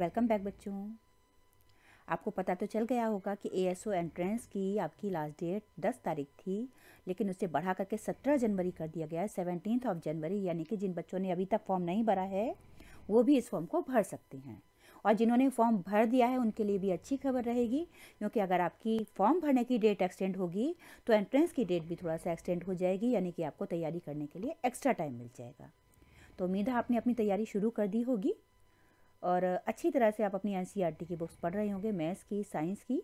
Welcome back बच्चों आपको पता तो चल गया होगा कि एएसओ एंट्रेंस की आपकी लास्ट डेट 10 तारीख थी लेकिन उसे बढ़ा करके 17 जनवरी कर दिया गया है सेवनटीन ऑफ जनवरी यानी कि जिन बच्चों ने अभी तक फॉर्म नहीं भरा है वो भी इस फॉर्म को भर सकते हैं और जिन्होंने फॉर्म भर दिया है उनके लिए भी अच्छी खबर रहेगी क्योंकि अगर आपकी फॉर्म भरने की डेट एक्सटेंड होगी तो एंट्रेंस की डेट भी थोड़ा सा एक्सटेंड हो जाएगी यानी कि आपको तैयारी करने के लिए एक्स्ट्रा टाइम मिल जाएगा तो उम्मीद है आपने अपनी तैयारी शुरू कर दी होगी और अच्छी तरह से आप अपनी एन e की बुक्स पढ़ रहे होंगे मैथ्स की साइंस की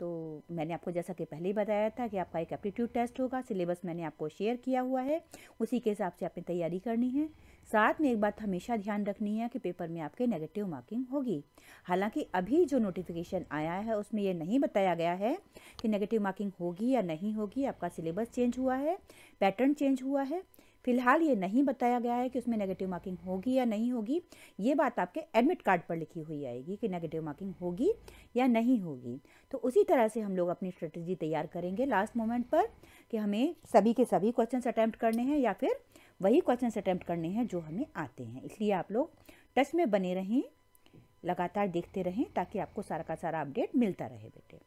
तो मैंने आपको जैसा कि पहले ही बताया था कि आपका एक एप्टीट्यूड टेस्ट होगा सिलेबस मैंने आपको शेयर किया हुआ है उसी के हिसाब से आपने तैयारी करनी है साथ में एक बात हमेशा ध्यान रखनी है कि पेपर में आपके नेगेटिव मार्किंग होगी हालांकि अभी जो नोटिफिकेशन आया है उसमें ये नहीं बताया गया है कि नेगेटिव मार्किंग होगी या नहीं होगी आपका सिलेबस चेंज हुआ है पैटर्न चेंज हुआ है फिलहाल ये नहीं बताया गया है कि उसमें नेगेटिव मार्किंग होगी या नहीं होगी ये बात आपके एडमिट कार्ड पर लिखी हुई आएगी कि नेगेटिव मार्किंग होगी या नहीं होगी तो उसी तरह से हम लोग अपनी स्ट्रेटजी तैयार करेंगे लास्ट मोमेंट पर कि हमें सभी के सभी क्वेश्चन अटैम्प्ट करने हैं या फिर वही क्वेश्चन अटैम्प्ट करने हैं जो हमें आते हैं इसलिए आप लोग टच में बने रहें लगातार देखते रहें ताकि आपको सारा का सारा अपडेट मिलता रहे बेटे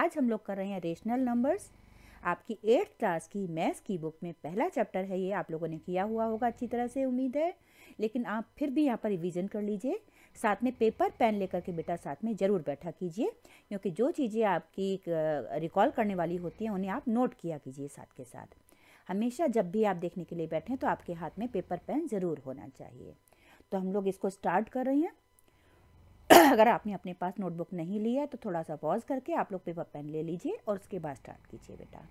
आज हम लोग कर रहे हैं रेशनल नंबर्स आपकी एट्थ क्लास की मैथ्स की बुक में पहला चैप्टर है ये आप लोगों ने किया हुआ होगा अच्छी तरह से उम्मीद है लेकिन आप फिर भी यहाँ पर रिविज़न कर लीजिए साथ में पेपर पेन लेकर के बेटा साथ में ज़रूर बैठा कीजिए क्योंकि जो चीज़ें आपकी रिकॉल करने वाली होती हैं उन्हें आप नोट किया कीजिए साथ के साथ हमेशा जब भी आप देखने के लिए बैठें तो आपके हाथ में पेपर पेन ज़रूर होना चाहिए तो हम लोग इसको स्टार्ट कर रहे हैं अगर आपने अपने पास नोटबुक नहीं लिया है तो थोड़ा सा पॉज करके आप लोग पेपर पेन ले लीजिए और उसके बाद स्टार्ट कीजिए बेटा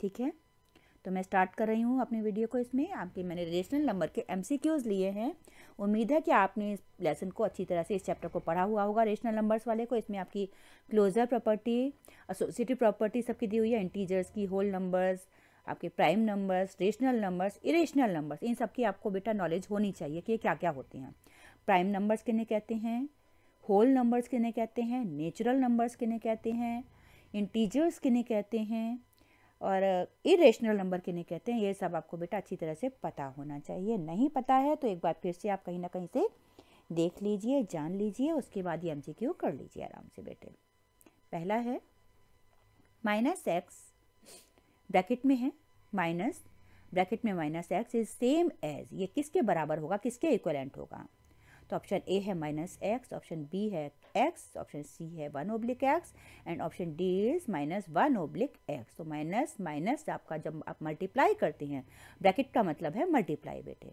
ठीक है तो मैं स्टार्ट कर रही हूँ अपने वीडियो को इसमें आपके मैंने रेशनल नंबर के एम लिए हैं उम्मीद है कि आपने इस लेसन को अच्छी तरह से इस चैप्टर को पढ़ा हुआ होगा रेशनल नंबर्स वाले को इसमें आपकी क्लोजर प्रॉपर्टी एसोसिएटिव प्रॉपर्टी सबकी दी हुई है इंटीजर्स की होल नंबर्स आपके prime numbers rational numbers irrational numbers इन सब की आपको बेटा नॉलेज होनी चाहिए कि क्या क्या होते हैं प्राइम नंबर्स किन्हें कहते हैं होल नंबर्स किन्हें कहते हैं नेचुरल नंबर्स किन्हें कहते हैं इंटीजर्स किन्हें कहते हैं और इरेशनल नंबर किन्हें कहते हैं ये सब आपको बेटा अच्छी तरह से पता होना चाहिए नहीं पता है तो एक बार फिर से आप कहीं ना कहीं से देख लीजिए जान लीजिए उसके बाद ये एम कर लीजिए आराम से बेटे पहला है माइनस एक्स ब्रैकेट में है माइनस ब्रैकेट में minus x is same as ये किसके बराबर होगा किसके इक्वलेंट होगा तो ऑप्शन ए है माइनस एक्स ऑप्शन बी है एक्स ऑप्शन सी है one oblique x and option D is minus one oblique x तो माइनस माइनस आपका जब आप मल्टीप्लाई करते हैं ब्रैकेट का मतलब है मल्टीप्लाई बेटे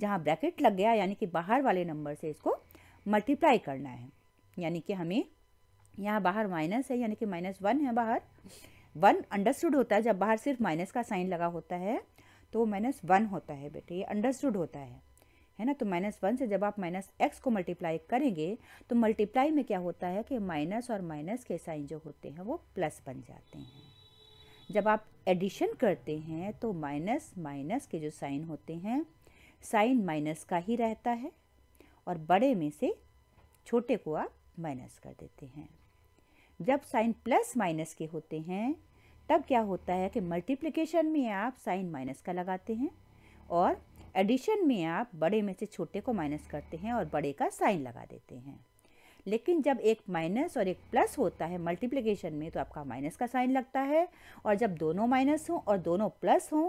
जहाँ ब्रैकेट लग गया यानी कि बाहर वाले नंबर से इसको मल्टीप्लाई करना है यानी कि हमें यहाँ बाहर माइनस है यानी कि माइनस वन है बाहर वन अंडरस्टूड होता है जब बाहर सिर्फ माइनस का साइन लगा होता है तो माइनस वन होता है बेटे ये अंडरस्टूड होता है है ना तो माइनस वन से जब आप माइनस एक्स को मल्टीप्लाई करेंगे तो मल्टीप्लाई में क्या होता है कि माइनस और माइनस के साइन जो होते हैं वो प्लस बन जाते हैं जब आप एडिशन करते हैं तो माइनस माइनस के जो साइन होते हैं साइन माइनस का ही रहता है और बड़े में से छोटे को आप माइनस कर देते हैं जब साइन प्लस माइनस के होते हैं तब क्या होता है कि मल्टीप्लिकेशन में आप साइन माइनस का लगाते हैं और एडिशन में आप बड़े में से छोटे को माइनस करते हैं और बड़े का साइन लगा देते हैं लेकिन जब एक माइनस और एक प्लस होता है मल्टीप्लिकेशन में तो आपका माइनस का साइन लगता है और जब दोनों माइनस हों और दोनों प्लस हों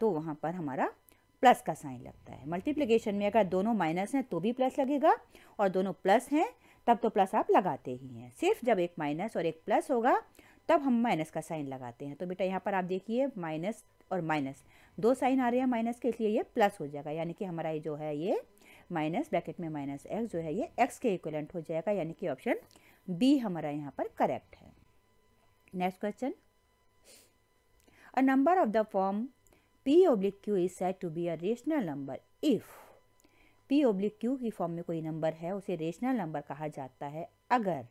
तो वहाँ पर हमारा प्लस का साइन लगता है मल्टीप्लिकेशन में अगर दोनों माइनस हैं तो भी प्लस लगेगा और दोनों प्लस हैं तब तो प्लस आप लगाते ही हैं सिर्फ जब एक माइनस और एक प्लस होगा तब हम माइनस का साइन लगाते हैं तो बेटा यहाँ पर आप देखिए माइनस और माइनस दो साइन आ रहे हैं माइनस के इसलिए ये प्लस हो जाएगा यानी कि हमारा ये जो है ये माइनस ब्रैकेट में माइनस एक्स जो है ये एक्स के इक्वलेंट हो जाएगा यानी कि ऑप्शन बी हमारा यहाँ पर करेक्ट है next question a number of the form p oblique q is set to be a rational number if p oblique Q की फॉर्म में कोई नंबर है उसे रेशनल नंबर कहा जाता है अगर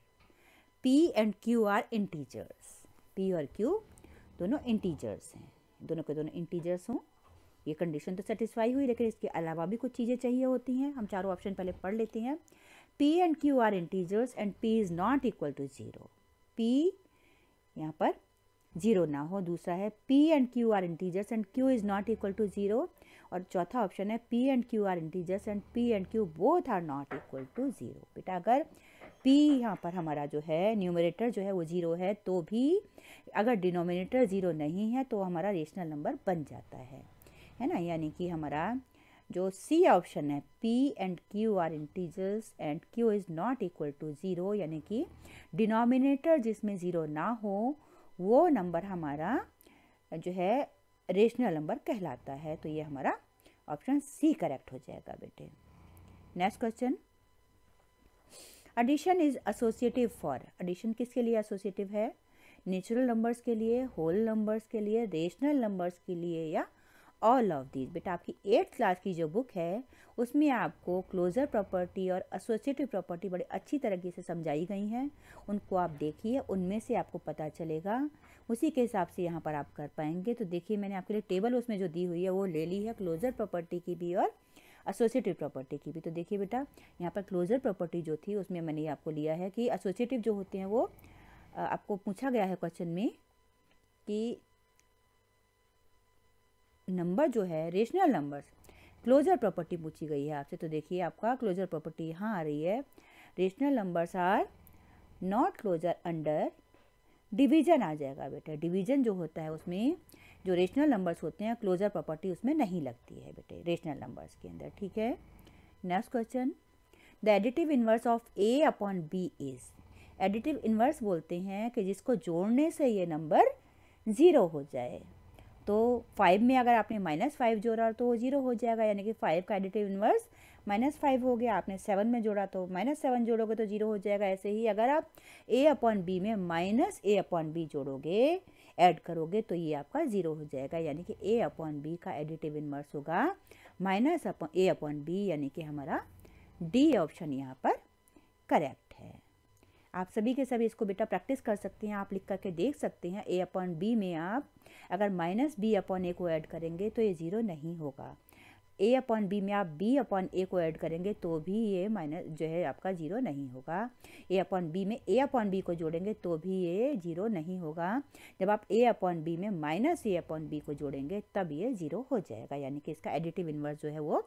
p and q are integers p और क्यू दोनों इंटीजर्स हैं दोनों के दोनों इंटीजर्स हों ये कंडीशन तो सेटिस्फाई हुई लेकिन इसके अलावा भी कुछ चीज़ें चाहिए होती हैं हम चारों ऑप्शन पहले पढ़ लेते हैं p and q are integers and p is not equal to zero p यहाँ पर जीरो ना हो दूसरा है p and q are integers and q is not equal to zero और चौथा ऑप्शन है p and q are integers and p and q both are not equal to zero बेटा अगर भी यहाँ पर हमारा जो है न्यूमरेटर जो है वो ज़ीरो है तो भी अगर डिनोमिनेटर ज़ीरो नहीं है तो हमारा रेशनल नंबर बन जाता है है ना यानी कि हमारा जो सी ऑप्शन है p and q are integers and q is not equal to zero यानी कि डिनोमिनेटर जिसमें ज़ीरो ना हो वो नंबर हमारा जो है रेशनल नंबर कहलाता है तो ये हमारा ऑप्शन सी करेक्ट हो जाएगा बेटे next question addition is associative for addition किसके लिए एसोसिएटिव है नेचुरल नंबर्स के लिए होल नंबर्स के लिए रेशनल नंबर्स के लिए या ऑल ऑफ दीज बेटा आपकी एट्थ क्लास की जो बुक है उसमें आपको क्लोजर प्रॉपर्टी और एसोसिएटिव प्रॉपर्टी बड़ी अच्छी तरीके से समझाई गई हैं उनको आप देखिए उनमें से आपको पता चलेगा उसी के हिसाब से यहाँ पर आप कर पाएंगे तो देखिए मैंने आपके लिए टेबल उसमें जो दी हुई है वो ले ली है क्लोजर प्रॉपर्टी की भी और एसोसिएटिव प्रॉपर्टी की भी तो देखिए बेटा यहाँ पर क्लोजर प्रॉपर्टी जो थी उसमें मैंने आपको लिया है कि एसोसिएटिव जो होते हैं वो आपको पूछा गया है क्वेश्चन में कि नंबर जो है रेशनल नंबर्स क्लोजर प्रॉपर्टी पूछी गई है आपसे तो देखिए आपका क्लोजर प्रॉपर्टी यहाँ आ रही है rational numbers are not closure under division आ जाएगा बेटा डिवीजन जो होता है उसमें जो रेशनल नंबर्स होते हैं क्लोजर प्रॉपर्टी उसमें नहीं लगती है बेटे रेशनल नंबर्स के अंदर ठीक है next question the additive inverse of a upon b is additive inverse बोलते हैं कि जिसको जोड़ने से ये नंबर ज़ीरो हो जाए तो फाइव में अगर आपने माइनस फाइव जोड़ा तो वो ज़ीरो हो जाएगा यानी कि फाइव का एडिटिव इन्वर्स माइनस फाइव हो गया आपने सेवन में जोड़ा तो माइनस सेवन जोड़ोगे तो ज़ीरो हो जाएगा ऐसे ही अगर आप ए अपॉन बी में माइनस ए अपॉन बी जोड़ोगे ऐड करोगे तो ये आपका ज़ीरो हो जाएगा यानी कि ए अपॉन बी का एडिटिव इनवर्स होगा minus upon a upon b यानी कि हमारा डी ऑप्शन यहाँ पर करेक्ट है आप सभी के सभी इसको बेटा प्रैक्टिस कर सकते हैं आप लिख करके देख सकते हैं ए अपॉन बी में आप अगर माइनस बी अपॉन ए को ऐड करेंगे तो ये ज़ीरो नहीं होगा ए अपॉन बी में आप बी अपॉन ए को ऐड करेंगे तो भी ये माइनस जो है आपका जीरो नहीं होगा ए अपॉन बी में ए अपॉन बी को जोड़ेंगे तो भी ये जीरो नहीं होगा जब आप ए अपॉन बी में माइनस ए अपॉन बी को जोड़ेंगे तब ये जीरो हो जाएगा यानी कि इसका एडिटिव इन्वर्स जो है वो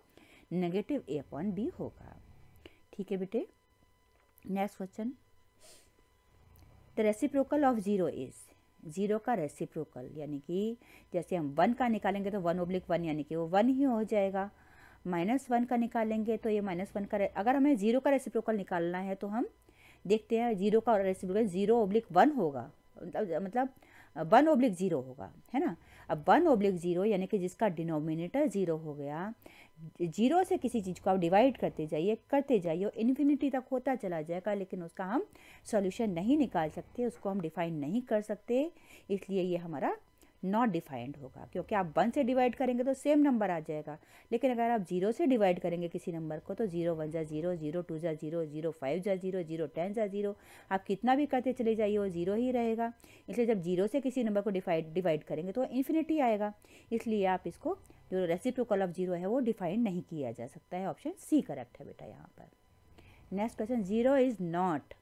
नेगेटिव ए अपॉन बी होगा ठीक है बेटे next question the reciprocal of zero is zero का रेसिप्रोकल यानी कि जैसे हम वन का निकालेंगे तो वन ओब्लिक वन यानी कि वो वन ही हो जाएगा माइनस वन का निकालेंगे तो ये माइनस वन का अगर हमें ज़ीरो का रेसिप्रोकल निकालना है तो हम देखते हैं जीरो का रेसिप्रोकल ज़ीरो ओब्लिक वन होगा मतलब, मतलब वन ओब्लिक ज़ीरो होगा है ना अब वन ओब्लिक ज़ीरो यानी कि जिसका डिनोमिनेटर ज़ीरो हो गया जीरो से किसी चीज़ को आप डिवाइड करते जाइए करते जाइए और इन्फिनिटी तक होता चला जाएगा लेकिन उसका हम सॉल्यूशन नहीं निकाल सकते उसको हम डिफाइन नहीं कर सकते इसलिए ये हमारा नॉट डिफाइंड होगा क्योंकि आप वन से डिवाइड करेंगे तो सेम नंबर आ जाएगा लेकिन अगर आप जीरो से डिवाइड करेंगे किसी नंबर को तो जीरो वन जा जीरो जीरो टू जा जीरो जीरो फाइव जा जीरो जीरो टेन जा जीरो आप कितना भी करते चले जाइए वो जीरो ही रहेगा इसलिए जब जीरो से किसी नंबर को डिफाइड डिवाइड करेंगे तो इन्फिनिटी आएगा इसलिए आप इसको जो रेसिप्रोकल ऑफ जीरो है वो डिफाइन नहीं किया जा सकता है ऑप्शन सी करेक्ट है बेटा यहाँ पर next question zero is not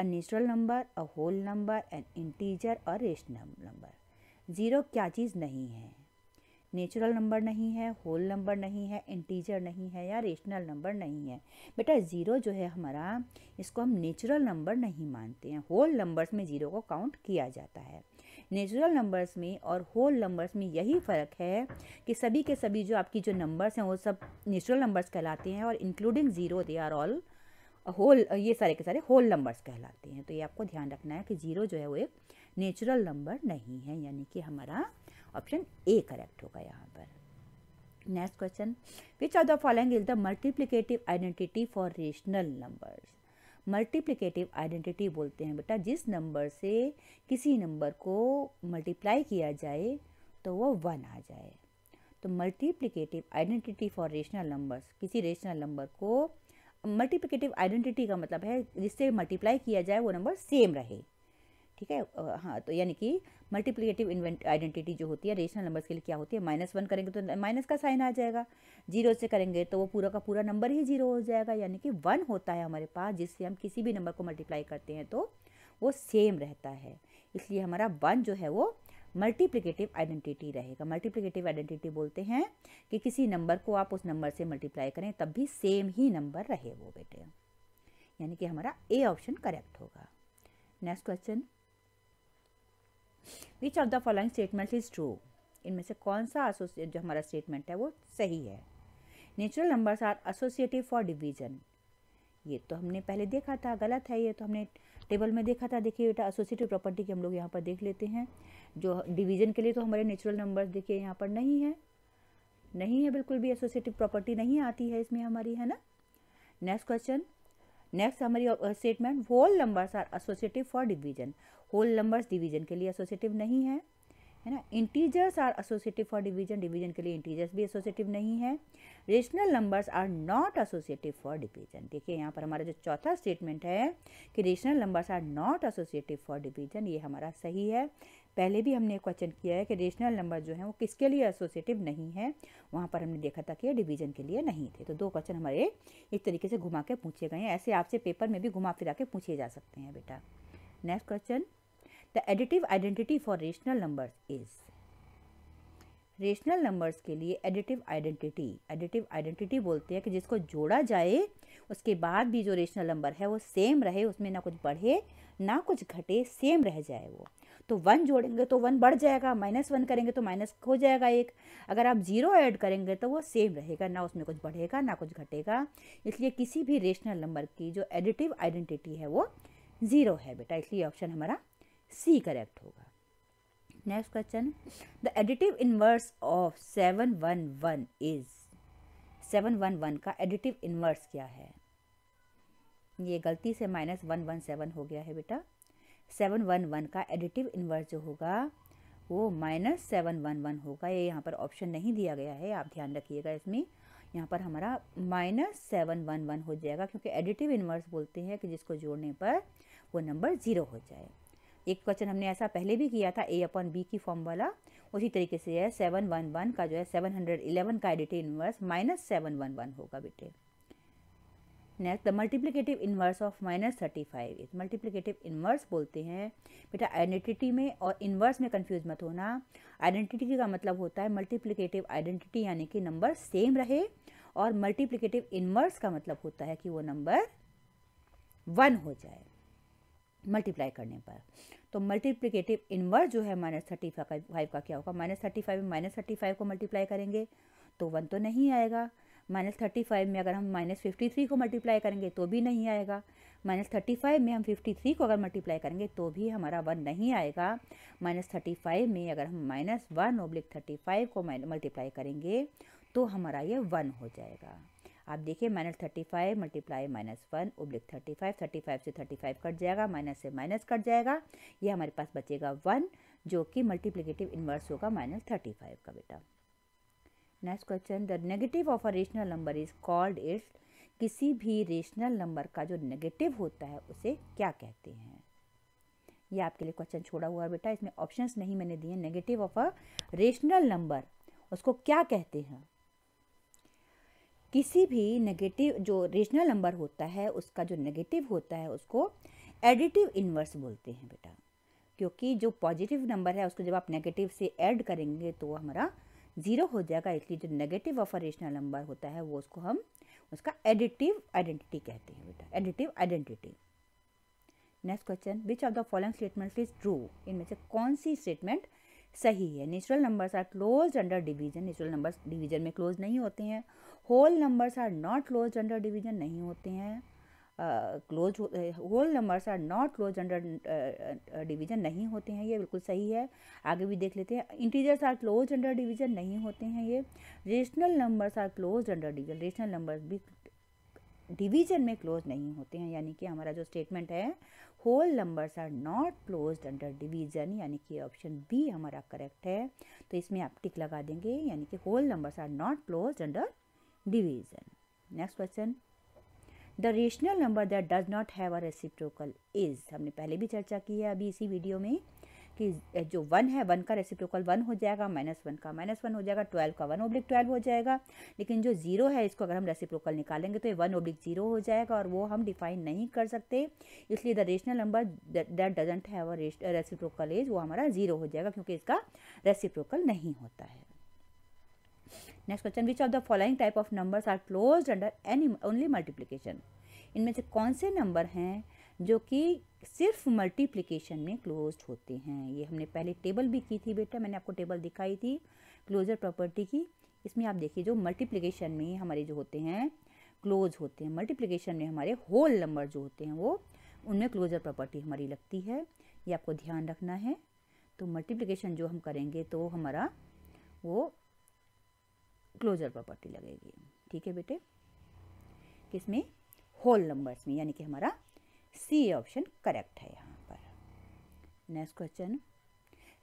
a natural number a whole number an integer और रेशनल नंबर ज़ीरो क्या चीज़ नहीं है नेचुरल नंबर नहीं है होल नंबर नहीं है इंटीजर नहीं है या रेशनल नंबर नहीं है बेटा ज़ीरो जो है हमारा इसको हम नेचुरल नंबर नहीं मानते हैं होल नंबर्स में ज़ीरो को काउंट किया जाता है नेचुरल नंबर्स में और होल नंबर्स में यही फ़र्क है कि सभी के सभी जो आपकी जो नंबर्स हैं वो सब नेचुरल नंबर्स कहलाते हैं और including zero they are all whole ये सारे के सारे होल नंबर्स कहलाते हैं तो ये आपको ध्यान रखना है कि ज़ीरो जो है वो एक नेचुरल नंबर नहीं है यानी कि हमारा ऑप्शन ए करेक्ट होगा यहाँ पर next question which are the following is the multiplicative identity for rational numbers multiplicative identity बोलते हैं बेटा जिस नंबर से किसी नंबर को मल्टीप्लाई किया जाए तो वो वन आ जाए तो multiplicative identity for rational numbers किसी रेशनल नंबर को मल्टीप्लिकेटिव आइडेंटिटी का मतलब है जिससे मल्टीप्लाई किया जाए वो नंबर सेम रहे ठीक है हाँ तो यानी कि मल्टीप्लीकेटिव इन्वेंट आइडेंटिटी जो होती है रेशनल नंबर्स के लिए क्या होती है माइनस वन करेंगे तो माइनस का साइन आ जाएगा जीरो से करेंगे तो वो पूरा का पूरा नंबर ही जीरो हो जाएगा यानी कि वन होता है हमारे पास जिससे हम किसी भी नंबर को मल्टीप्लाई करते हैं तो वो सेम रहता है इसलिए हमारा वन जो है वो मल्टीप्लीकेटिव आइडेंटिटी रहेगा मल्टीप्लीकेटिव आइडेंटिटी बोलते हैं कि किसी नंबर को आप उस नंबर से मल्टीप्लाई करें तब भी सेम ही नंबर रहे वो बेटे यानी कि हमारा ए ऑप्शन करेक्ट होगा next question which of the following statement is true इनमें से कौन सा एसोसिएट जो हमारा स्टेटमेंट है वो सही है natural numbers are associative for division ये तो हमने पहले देखा था गलत है ये तो हमने टेबल में देखा था देखिए बेटा एसोसिएटिव प्रॉपर्टी की हम लोग यहाँ पर देख लेते हैं जो डिवीजन के लिए तो हमारे नेचुरल नंबर्स देखिए यहाँ पर नहीं है नहीं है बिल्कुल भी एसोसिएटिव प्रॉपर्टी नहीं आती है इसमें हमारी है ना नेक्स्ट क्वेश्चन नेक्स्ट हमारी statement whole numbers are associative for division whole numbers division के लिए एसोसिएटिव नहीं है है ना integers are associative for division division के लिए इंटीजर्स भी एसोसिएटिव नहीं है rational numbers are not associative for division देखिए यहाँ पर हमारा जो चौथा स्टेटमेंट है कि rational numbers are not associative for division ये हमारा सही है पहले भी हमने क्वेश्चन किया है कि रेशनल नंबर जो है वो किसके लिए एसोसिएटिव नहीं है वहाँ पर हमने देखा था कि ये डिवीजन के लिए नहीं थे तो दो क्वेश्चन हमारे एक तरीके से घुमा के पूछे गए हैं ऐसे आपसे पेपर में भी घुमा फिरा के पूछे जा सकते हैं बेटा next question the additive identity for rational numbers is rational numbers के लिए एडिटिव आइडेंटिटी एडिटिव आइडेंटिटी बोलते हैं कि जिसको जोड़ा जाए उसके बाद भी जो रेशनल नंबर है वो सेम रहे उसमें ना कुछ बढ़े ना कुछ घटे सेम रह जाए वो तो वन जोड़ेंगे तो वन बढ़ जाएगा माइनस वन करेंगे तो माइनस हो जाएगा एक अगर आप जीरो ऐड करेंगे तो वो सेम रहेगा ना उसमें कुछ बढ़ेगा ना कुछ घटेगा इसलिए किसी भी रेशनल नंबर की जो एडिटिव आइडेंटिटी है वो ज़ीरो है बेटा इसलिए ऑप्शन हमारा सी करेक्ट होगा next question the additive inverse of seven one one is seven one one का एडिटिव इन्वर्स क्या है ये गलती से माइनस वन वन सेवन हो गया है बेटा सेवन वन वन का एडिटिव इन्वर्स जो होगा वो माइनस सेवन वन वन होगा ये यहाँ पर ऑप्शन नहीं दिया गया है आप ध्यान रखिएगा इसमें यहाँ पर हमारा माइनस सेवन वन वन हो जाएगा क्योंकि एडिटिव इन्वर्स बोलते हैं कि जिसको जोड़ने पर वो नंबर ज़ीरो हो जाए एक क्वेश्चन हमने ऐसा पहले भी किया था ए अपॉन बी की फॉर्म वाला उसी तरीके से है सेवन वन वन का जो है सेवन हंड्रेड इलेवन का additive inverse minus seven one one होगा बेटे next the multiplicative inverse of minus thirty five multiplicative inverse बोलते हैं बेटा आइडेंटिटी में और इन्वर्स में कन्फ्यूज मत होना आइडेंटिटी का मतलब होता है मल्टीप्लीकेटिव आइडेंटिटी यानी कि नंबर सेम रहे और मल्टीप्लिकेटिव इन्वर्स का मतलब होता है कि वो नंबर वन हो जाए मल्टीप्लाई करने पर तो मल्टीप्लिकेटिव इन्वर्स जो है माइनस थर्टी फाइव का क्या होगा minus thirty five minus thirty five को मल्टीप्लाई करेंगे तो वन तो नहीं आएगा माइनस थर्टी फाइव में अगर हम माइनस फिफ्टी थ्री को मल्टीप्लाई करेंगे तो भी नहीं आएगा माइनस थर्टी फाइव में हम फिफ्टी थ्री को अगर मल्टीप्लाई करेंगे तो भी हमारा वन नहीं आएगा माइनस थर्टी फाइव में अगर हम minus one oblique thirty five को मल्टीप्लाई करेंगे तो हमारा ये वन हो जाएगा आप देखिए minus thirty five multiply minus one oblique thirty five thirty five से थर्टी फाइव कट जाएगा माइनस से माइनस कट जाएगा ये हमारे पास बचेगा वन जो कि मल्टीप्लीकेटिव इन्वर्स होगा माइनस थर्टी फाइव का बेटा next question the negative of a rational number is called its किसी भी रेशनल नंबर का जो नेगेटिव होता है उसे क्या कहते हैं ये आपके लिए क्वेश्चन छोड़ा हुआ है बेटा इसमें ऑप्शंस नहीं मैंने दिए negative of a rational number उसको क्या कहते हैं किसी भी नेगेटिव जो रेशनल नंबर होता है उसका जो नेगेटिव होता है उसको एडिटिव इन्वर्स बोलते हैं बेटा क्योंकि जो पॉजिटिव नंबर है उसको जब आप नेगेटिव से ऐड करेंगे तो हमारा ज़ीरो हो जाएगा इसलिए जो नेगेटिव ऑफ रेशनल नंबर होता है वो उसको हम उसका एडिटिव आइडेंटिटी कहते हैं बेटा additive identity next question which of the following statement is true इनमें से कौन सी स्टेटमेंट सही है natural numbers are close under division natural numbers division में क्लोज नहीं होते हैं whole numbers are not close under division नहीं होते हैं close whole numbers are not close under division नहीं होते हैं ये बिल्कुल सही है आगे भी देख लेते हैं integers are close under division नहीं होते हैं ये rational numbers are close under division rational numbers भी डिवीजन में क्लोज नहीं होते हैं यानी कि हमारा जो स्टेटमेंट है whole numbers are not close under division यानी कि ऑप्शन बी हमारा करेक्ट है तो इसमें आप टिक लगा देंगे यानी कि whole numbers are not close under division. Next question. The rational number that does not have a reciprocal is हमने पहले भी चर्चा की है अभी इसी वीडियो में कि जो वन है वन का रेसिप्रोकल वन हो जाएगा माइनस वन का माइनस वन हो जाएगा ट्वेल्व का वन ओब्लिक ट्वेल्व हो जाएगा लेकिन जो जीरो है इसको अगर हम रेसिप्रोकल निकालेंगे तो ये वन ओब्लिक जीरो हो जाएगा और वो हम डिफाइन नहीं कर सकते इसलिए the rational number that doesn't have a reciprocal is वो हमारा जीरो हो जाएगा क्योंकि इसका रेसिप्रोकल नहीं होता है next question which of the following type of numbers are close under any only multiplication इनमें से कौन से नंबर हैं जो कि सिर्फ मल्टीप्लीकेशन में क्लोज होते हैं ये हमने पहले टेबल भी की थी बेटा मैंने आपको टेबल दिखाई थी क्लोजर प्रॉपर्टी की इसमें आप देखिए जो मल्टीप्लीकेशन में हमारे जो होते हैं क्लोज होते हैं मल्टीप्लीकेशन में हमारे होल नंबर जो होते हैं वो उनमें क्लोजर प्रॉपर्टी हमारी लगती है ये आपको ध्यान रखना है तो मल्टीप्लीकेशन जो हम करेंगे तो हमारा वो क्लोजर प्रॉपर्टी लगेगी ठीक है बेटे किसमें होल नंबर्स में यानी कि हमारा सी ऑप्शन करेक्ट है यहाँ पर next question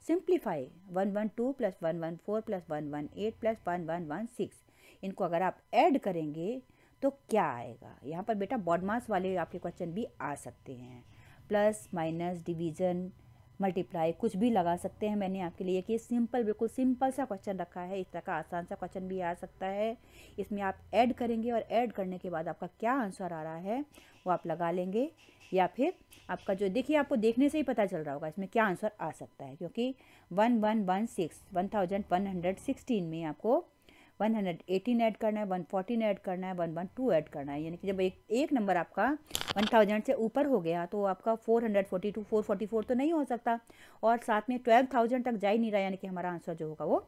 simplify one one two plus one one four plus one one eight plus one one one six इनको अगर आप ऐड करेंगे तो क्या आएगा यहाँ पर बेटा बॉडमास वाले आपके क्वेश्चन भी आ सकते हैं प्लस माइनस डिवीजन मल्टीप्लाई कुछ भी लगा सकते हैं मैंने आपके लिए कि सिंपल बिल्कुल सिंपल सा क्वेश्चन रखा है इस तरह का आसान सा क्वेश्चन भी आ सकता है इसमें आप ऐड करेंगे और ऐड करने के बाद आपका क्या आंसर आ रहा है वो आप लगा लेंगे या फिर आपका जो देखिए आपको देखने से ही पता चल रहा होगा इसमें क्या आंसर आ सकता है क्योंकि one one one six one thousand one hundred sixteen में आपको वन हंड्रेड एटीन ऐड करना है वन फोर्टीन ऐड करना है वन वन टू ऐड करना है यानी कि जब एक एक नंबर आपका वन थाउजेंड से ऊपर हो गया तो आपका four four hundred forty two forty four तो नहीं हो सकता और साथ में ट्वेल्व थाउजेंड तक जा ही नहीं रहा यानी कि हमारा आंसर जो होगा वो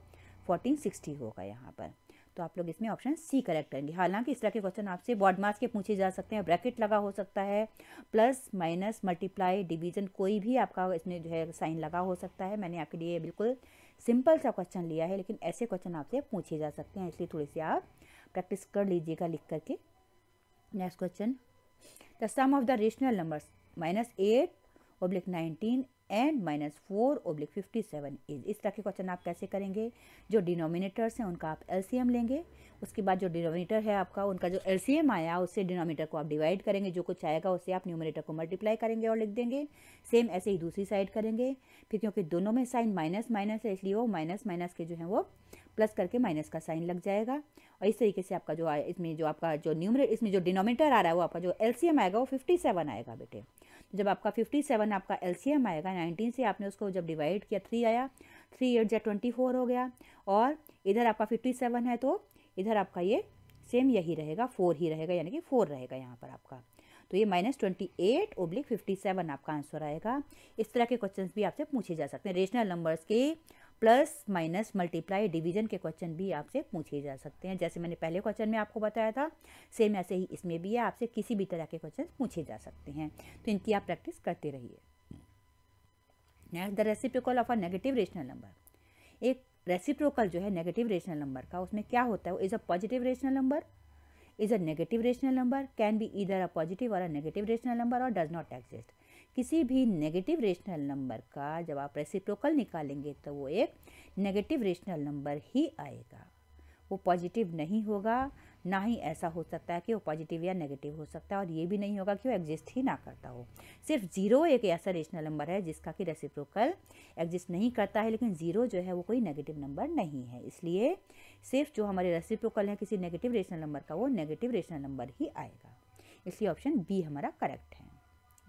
सिक्सटी होगा यहाँ पर तो आप लोग इसमें ऑप्शन सी करेक्ट करेंगे हालांकि इस तरह के क्वेश्चन आपसे बॉड मार्स के पूछे जा सकते हैं ब्रैकेट लगा हो सकता है प्लस माइनस मल्टीप्लाई डिवीजन कोई भी आपका इसमें जो है साइन लगा हो सकता है मैंने आपके लिए बिल्कुल सिंपल सा क्वेश्चन लिया है लेकिन ऐसे क्वेश्चन आपसे पूछे जा सकते हैं इसलिए थोड़ी सी आप प्रैक्टिस कर लीजिएगा लिख करके next question the sum of the rational numbers minus eight oblique nineteen and minus four oblique fifty seven is इस तरह के क्वेश्चन आप कैसे करेंगे जो डिनोमिनेटर्स हैं उनका आप एलसीएम लेंगे उसके बाद जो डिनोमिनेटर है आपका उनका जो एलसीएम आया उससे डिनोमिनेटर को आप डिवाइड करेंगे जो कुछ आएगा उससे आप न्यूमिनेटर को मल्टीप्लाई करेंगे और लिख देंगे सेम ऐसे ही दूसरी साइड करेंगे फिर क्योंकि दोनों में साइन माइनस माइनस है इसलिए वो माइनस माइनस के जो है वो प्लस करके माइनस का साइन लग जाएगा और इस तरीके से आपका जो इसमें जो आपका जो न्यूमरेट इसमें जो डिनोमिनेटर आ रहा है वो आपका जो एलसीएम आएगा वो फिफ्टी सेवन आएगा बेटे जब आपका फिफ्टी सेवन आपका एम आएगा नाइनटीन से आपने उसको जब डिवाइड किया थ्री आया थ्री एट या ट्वेंटी फोर हो गया और इधर आपका फिफ्टी सेवन है तो इधर आपका ये सेम यही रहेगा फोर ही रहेगा यानी कि फोर रहेगा यहाँ पर आपका तो ये minus twenty eight oblique fifty seven आपका आंसर आएगा इस तरह के क्वेश्चन भी आपसे पूछे जा सकते हैं रेशनल नंबर्स के प्लस माइनस मल्टीप्लाई डिवीजन के क्वेश्चन भी आपसे पूछे जा सकते हैं जैसे मैंने पहले क्वेश्चन में आपको बताया था सेम ऐसे ही इसमें भी है आपसे किसी भी तरह के क्वेश्चन पूछे जा सकते हैं तो इनकी आप प्रैक्टिस करते रहिए next the reciprocal of a negative rational number एक रेसिप्रोकल जो है नेगेटिव रेशनल नंबर का उसमें क्या होता है is a positive rational number is a negative rational number can be either a positive or a negative rational number or does not exist किसी भी नेगेटिव रेशनल नंबर का जब आप रेसिप्रोकल निकालेंगे तो वो एक नेगेटिव रेशनल नंबर ही आएगा वो पॉजिटिव नहीं होगा ना ही ऐसा हो सकता है कि वो पॉजिटिव या नेगेटिव हो सकता है और ये भी नहीं होगा कि वो एग्जिस्ट ही ना करता हो सिर्फ जीरो एक ऐसा रेशनल नंबर है जिसका कि रेसिप्रोकल एग्जिस्ट नहीं करता है लेकिन ज़ीरो जो है वो कोई नेगेटिव नंबर नहीं है इसलिए सिर्फ जो हमारे रेसिप्रोकल है किसी नेगेटिव रेशनल नंबर का वो नेगेटिव रेशनल नंबर ही आएगा इसलिए ऑप्शन बी हमारा करेक्ट है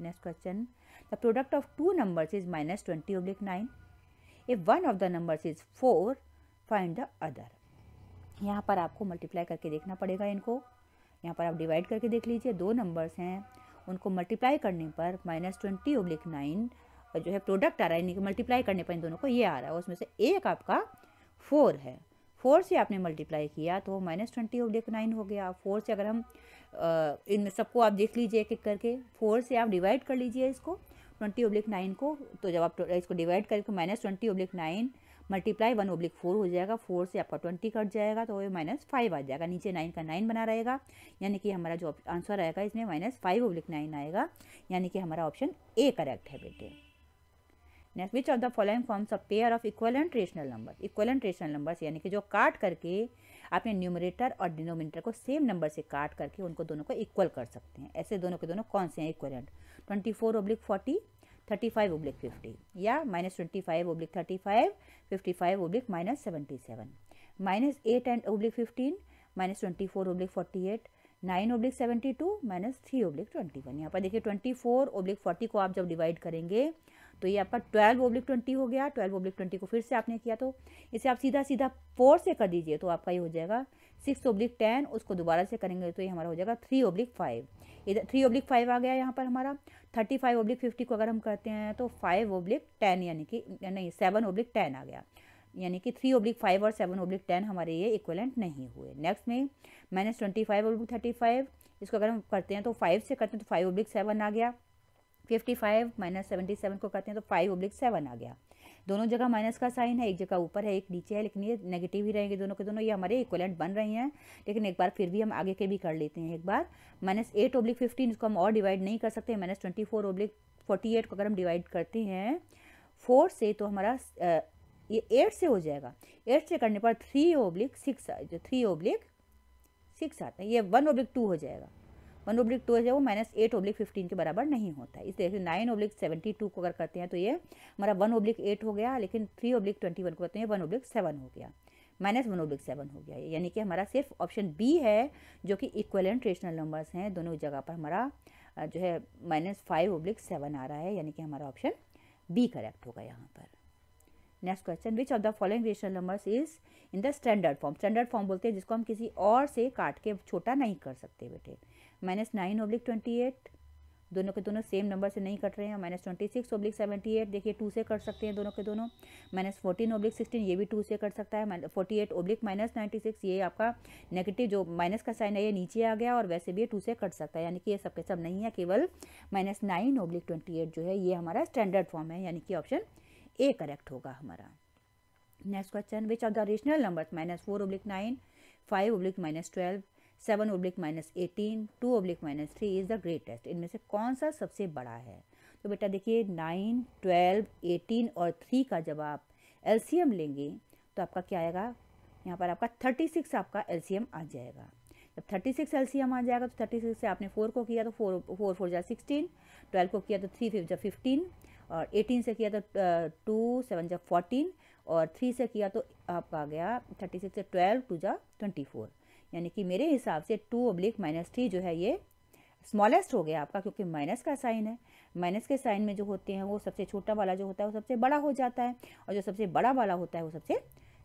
next question the product of two numbers is minus twenty oblique nine if one of the numbers is four find the other यहाँ पर आपको मल्टीप्लाई करके देखना पड़ेगा इनको यहाँ पर आप डिवाइड करके देख लीजिए दो नंबर्स हैं उनको मल्टीप्लाई करने पर माइनस ट्वेंटी ओब्लिक नाइन जो है प्रोडक्ट आ रहा है यानी कि मल्टीप्लाई करने पर इन दोनों को ये आ रहा है उसमें से एक आपका फोर है फोर से आपने मल्टीप्लाई किया तो माइनस ट्वेंटी ओब्लिक नाइन हो गया फोर से अगर हम इन सबको आप देख लीजिए एक एक करके फोर से आप डिवाइड कर लीजिए इसको ट्वेंटी ओब्लिक नाइन को तो जब आप इसको डिवाइड करके minus twenty oblique nine multiply one oblique four हो जाएगा फोर से आपका ट्वेंटी कट जाएगा तो माइनस फाइव आ जाएगा नीचे नाइन का नाइन बना रहेगा यानी कि हमारा जो आंसर आएगा इसमें माइनस फाइव ओब्लिक नाइन आएगा यानी कि हमारा ऑप्शन ए करेक्ट है बेटे next which of the following forms a pair of equivalent rational number equivalent rational number यानी कि जो काट करके आपने न्यूमरेटर और डिनोमिनेटर को सेम नंबर से काट करके उनको दोनों को इक्वल कर सकते हैं ऐसे दोनों के दोनों कौन से हैं equivalent twenty four oblique forty thirty five oblique fifty या minus twenty five oblique thirty five fifty five oblique minus seventy seven minus eight and oblique fifteen minus twenty four oblique forty eight nine oblique seventy two minus three oblique twenty one यहाँ पर देखिए twenty four oblique forty को आप जब divide करेंगे तो ये आपका ट्वेल्व ओब्लिक ट्वेंटी हो गया ट्वेल्व ओब्लिक ट्वेंटी को फिर से आपने किया तो इसे आप सीधा सीधा फोर से कर दीजिए तो आपका ये हो जाएगा सिक्स ओब्लिक टेन उसको दोबारा से करेंगे तो ये हमारा हो जाएगा थ्री ओब्लिक फाइव इधर थ्री ओब्लिक फाइव आ गया यहाँ पर हमारा थर्टी फाइव ओब्लिक फिफ्टी को अगर हम करते हैं तो फाइव ओब्लिक टेन यानी कि नहीं सेवन ओब्लिक टेन आ गया यानी कि थ्री ओब्लिक फाइव और सेवन ओब्लिक टेन हमारे ये इक्वलेंट नहीं हुए नेक्स्ट में minus twenty five oblique thirty five इसको अगर हम करते हैं तो फाइव से करते हैं तो फाइव ओब्लिक सेवन आ गया fifty five minus seventy seven को करते हैं तो फाइव ओब्लिक सेवन आ गया दोनों जगह माइनस का साइन है एक जगह ऊपर है एक नीचे है लेकिन ये नेगेटिव ही रहेंगे दोनों के दोनों ये हमारे इक्वलेंट बन रहे हैं लेकिन एक बार फिर भी हम आगे के भी कर लेते हैं एक बार माइनस एट ओब्लिक फिफ्टीन इसको हम और डिवाइड नहीं कर सकते minus twenty four oblique forty eight को अगर हम डिवाइड करते हैं फोर से तो हमारा ये एट से हो जाएगा एट से करने पर three oblique six three oblique six आता है ये वन ओब्लिक टू हो जाएगा वन ओब्लिक टू है वो माइनस एट ओब्लिक फिफ्टीन के बराबर नहीं होता है इस तरह से नाइन ओब्लिक सेवेंटी टू को अगर करते हैं तो ये हमारा वन ओब्लिक एट हो गया लेकिन थ्री ओब्लिक ट्वेंटी वन को करते हैं वन ओब्लिक सेवन हो गया माइनस वन ओब्लिक सेवन हो गया यानी कि हमारा सिर्फ ऑप्शन बी है जो कि इक्वलेंट रेशनल नंबर्स हैं दोनों जगह पर हमारा जो है माइनस फाइव ओब्लिक सेवन आ रहा है यानी कि हमारा ऑप्शन बी करेक्ट होगा यहाँ पर next question which of the following rational numbers is in the standard form standard form बोलते हैं जिसको हम किसी और से काट के छोटा नहीं कर सकते बेटे minus nine oblique twenty eight दोनों के दोनों सेम नंबर से नहीं कट रहे हैं minus twenty six oblique seventy eight देखिए टू से कट सकते हैं दोनों के दोनों माइनस फोर्टीन ओब्लिक सिक्सटीन ये भी टू से कट सकता है forty eight oblique minus ninety six ये आपका नेगेटिव जो माइनस का साइन है ये नीचे आ गया और वैसे भी टू से कट सकता है यानी कि ये सबके सब नहीं है केवल minus nine oblique twenty eight जो है ये हमारा स्टैंडर्ड फॉर्म है यानी कि ऑप्शन ए करेक्ट होगा हमारा next question which of the rational number minus four oblique nine five oblique minus twelve seven oblique minus eighteen two oblique minus three is the greatest इनमें से कौन सा सबसे बड़ा है तो बेटा देखिए नाइन ट्वेल्व एटीन और थ्री का जब आप एल लेंगे तो आपका क्या आएगा यहाँ पर आपका थर्टी सिक्स आपका एलसीएम आ जाएगा जब थर्टी सिक्स एल आ जाएगा तो थर्टी सिक्स से आपने फोर को किया तो फोर फोर फोर जा सिक्सटीन ट्वेल्व को किया तो थ्री फिफ्थ जा फिफ्टीन और एटीन से किया तो टू सेवन जा फोर्टीन और थ्री से किया तो आपका आ गया थर्टी सिक्स से ट्वेल्व टू जा ट्वेंटी फोर यानी कि मेरे हिसाब से टू अब्लिक माइनस थ्री जो है ये स्मॉलेस्ट हो गया आपका क्योंकि माइनस का साइन है माइनस के साइन में जो होते हैं वो सबसे छोटा वाला जो होता है वो सबसे बड़ा हो जाता है और जो सबसे बड़ा वाला होता है वो सबसे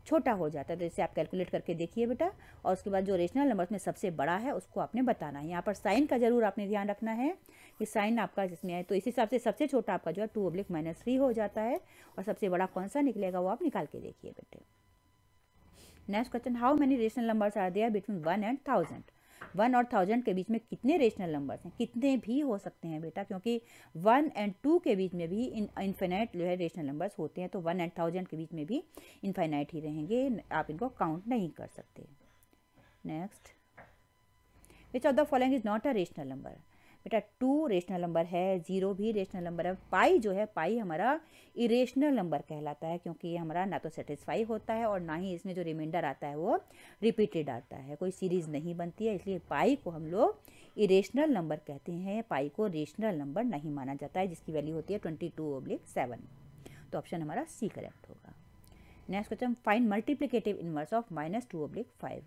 छोटा हो जाता है तो इसे आप कैलकुलेट करके देखिए बेटा और उसके बाद जो रेशनल नंबर्स में सबसे बड़ा है उसको आपने बताना है यहाँ पर साइन का जरूर आपने ध्यान रखना है कि साइन आपका जिसमें है तो इस हिसाब से सबसे छोटा आपका जो है टू अब्लिक माइनस थ्री हो जाता है और सबसे बड़ा कौन सा निकलेगा वो आप निकाल के देखिए बेटे next question how many rational numbers are there between one and thousand one और थाउजेंड के बीच में कितने रेशनल नंबर्स हैं कितने भी हो सकते हैं बेटा क्योंकि वन एंड टू के बीच में भी इन जो है रेशनल नंबर्स होते हैं तो वन एंड थाउजेंड के बीच में भी इन्फाइनाइट ही रहेंगे आप इनको काउंट नहीं कर सकते next which of the following is not a rational number बेटा टू रेशनल नंबर है ज़ीरो भी रेशनल नंबर है पाई जो है पाई हमारा इरेशनल नंबर कहलाता है क्योंकि ये हमारा ना तो सेटिस्फाई होता है और ना ही इसमें जो रिमाइंडर आता है वो रिपीटेड आता है कोई सीरीज़ नहीं बनती है इसलिए पाई को हम लोग इरेशनल नंबर कहते हैं पाई को रेशनल नंबर नहीं माना जाता है जिसकी वैल्यू होती है ट्वेंटी टू ओब्लिक सेवन तो ऑप्शन हमारा सी करेक्ट होगा next question find multiplicative inverse of minus two oblique five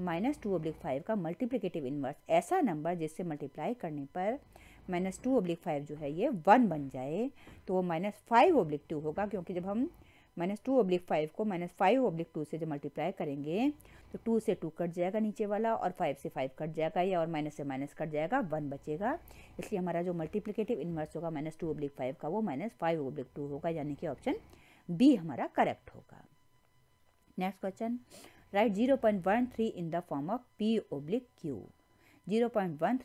minus two oblique five का मल्टीप्लिकेटिव इन्वर्स ऐसा नंबर जिससे मल्टीप्लाई करने पर माइनस टू ओब्लिक फाइव जो है ये वन बन जाए तो वो माइनस फाइव ओब्लिक टू होगा क्योंकि जब हम माइनस टू ओब्लिक फाइव को माइनस फाइव ओब्लिक टू से जब मल्टीप्लाई करेंगे तो टू से टू कट जाएगा नीचे वाला और फाइव से फाइव कट जाएगा या और माइनस से माइनस कट जाएगा वन बचेगा इसलिए हमारा जो मल्टीप्लिकेटिव इन्वर्स होगा माइनस टू ओब्लिक फाइव का वो माइनस फाइव ओब्लिक टू होगा यानी कि ऑप्शन बी हमारा करेक्ट होगा next question write 0.13 in the form of P oblique Q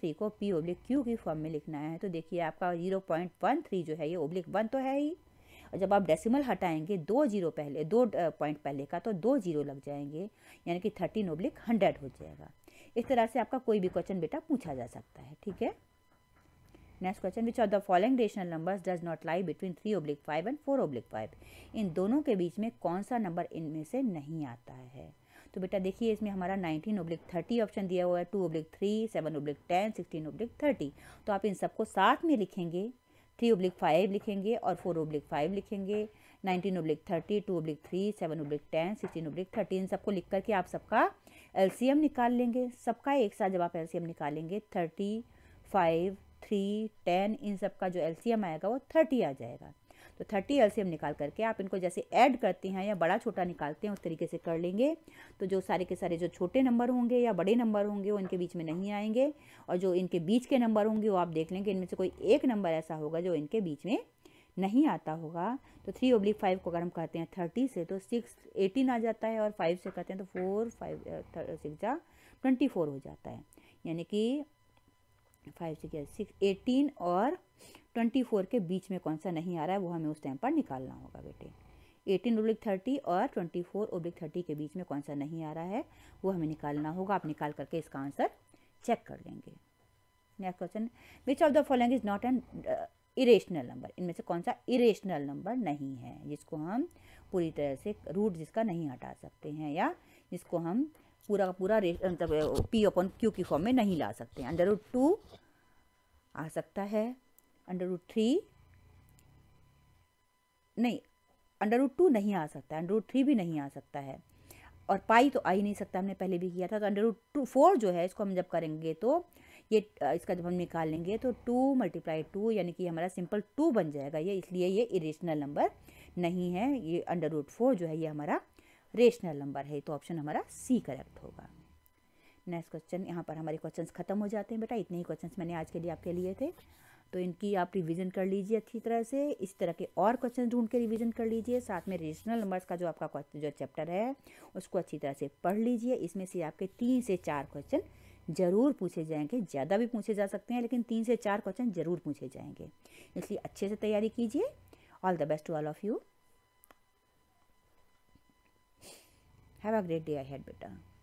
three को पी ओब्लिक क्यू की फॉर्म में लिखना है तो देखिए आपका 0.13 जो है ये ओब्लिक वन तो है ही और जब आप डेसिमल हटाएंगे दो जीरो पहले दो पॉइंट पहले का तो दो जीरो लग जाएंगे यानी कि थर्टीन ओब्लिक हंड्रेड हो जाएगा इस तरह से आपका कोई भी क्वेश्चन बेटा पूछा जा सकता है ठीक है next question which of the following rational numbers does not lie between three oblique five and four oblique five इन दोनों के बीच में कौन सा नंबर इनमें से नहीं आता है तो बेटा देखिए इसमें हमारा नाइनटीन ओब्लिक थर्टी ऑप्शन दिया हुआ है two oblique three seven oblique ten sixteen oblique thirty तो आप इन सबको साथ में लिखेंगे थ्री ओब्लिक फाइव लिखेंगे और फोर ओब्लिक फाइव लिखेंगे nineteen oblique thirty two oblique three seven oblique ten sixteen oblique thirty इन सबको लिख करके आप सबका एलसीएम निकाल लेंगे सबका एक साथ जब आप एलसीएम निकालेंगे थर्टी फाइव थ्री टेन इन सब का जो एलसीएम आएगा वो थर्टी आ जाएगा तो थर्टी एल निकाल करके आप इनको जैसे ऐड करते हैं या बड़ा छोटा निकालते हैं उस तरीके से कर लेंगे तो जो सारे के सारे जो छोटे नंबर होंगे या बड़े नंबर होंगे वो इनके बीच में नहीं आएंगे और जो इनके बीच के नंबर होंगे वो आप देख लेंगे इनमें से कोई एक नंबर ऐसा होगा जो इनके बीच में नहीं आता होगा तो थ्री ओब्लिक फाइव को अगर हम कहते हैं थर्टी से तो सिक्स एटीन आ जाता है और फाइव से कहते हैं तो फोर फाइव सिक्स जा ट्वेंटी फोर हो जाता है यानी कि फाइव से क्या सिक्स एटीन और ट्वेंटी फोर के बीच में कौन सा नहीं आ रहा है वो हमें उस टाइम पर निकालना होगा बेटे एटीन ओब्लिक थर्टी और ट्वेंटी फोर ओब्लिक थर्टी के बीच में कौन सा नहीं आ रहा है वो हमें निकालना होगा आप निकाल करके इसका आंसर चेक कर लेंगे next question which of the following is not an irrational number इनमें से कौन सा इरेशनल नंबर नहीं है जिसको हम पूरी तरह से रूट जिसका नहीं हटा सकते हैं या जिसको हम पूरा का पूरा मतलब पी अपॉन क्यू की फॉर्म में नहीं ला सकते अंडर रूट टू आ सकता है अंडर रूट थ्री नहीं अंडर रूट टू नहीं आ सकता अंडर रूट थ्री भी नहीं आ सकता है और पाई तो आ ही नहीं सकता हमने पहले भी किया था तो अंडर रूट टू फोर जो है इसको हम जब करेंगे तो ये इसका जब हम निकाल लेंगे तो टू मल्टीप्लाई टू यानी कि हमारा सिंपल टू बन जाएगा ये इसलिए ये इरेशनल नंबर नहीं है ये अंडर रूट फोर जो है ये हमारा रेशनल नंबर है तो ऑप्शन हमारा सी करेक्ट होगा नेक्स्ट क्वेश्चन यहाँ पर हमारे क्वेश्चंस खत्म हो जाते हैं बेटा इतने ही क्वेश्चंस मैंने आज के लिए आपके लिए थे तो इनकी आप रिवीजन कर लीजिए अच्छी तरह से इस तरह के और क्वेश्चन ढूंढ के रिवीजन कर लीजिए साथ में रेशनल नंबर्स का जो आपका जो चैप्टर है उसको अच्छी तरह से पढ़ लीजिए इसमें से आपके तीन से चार क्वेश्चन ज़रूर पूछे जाएंगे ज़्यादा भी पूछे जा सकते हैं लेकिन तीन से चार क्वेश्चन ज़रूर पूछे जाएंगे इसलिए अच्छे से तैयारी कीजिए all the best to all of you have a great day I had बेटा